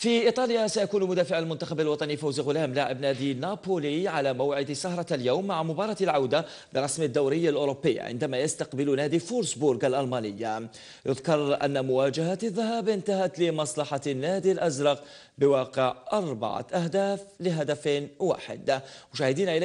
في إيطاليا سيكون مدافع المنتخب الوطني فوز غلام لاعب نادي نابولي على موعد سهرة اليوم مع مباراة العودة برسم الدوري الأوروبي عندما يستقبل نادي فورسبورغ الألمانية يذكر أن مواجهة الذهاب انتهت لمصلحة النادي الأزرق بواقع أربعة أهداف لهدف واحد مشاهدينا إليكم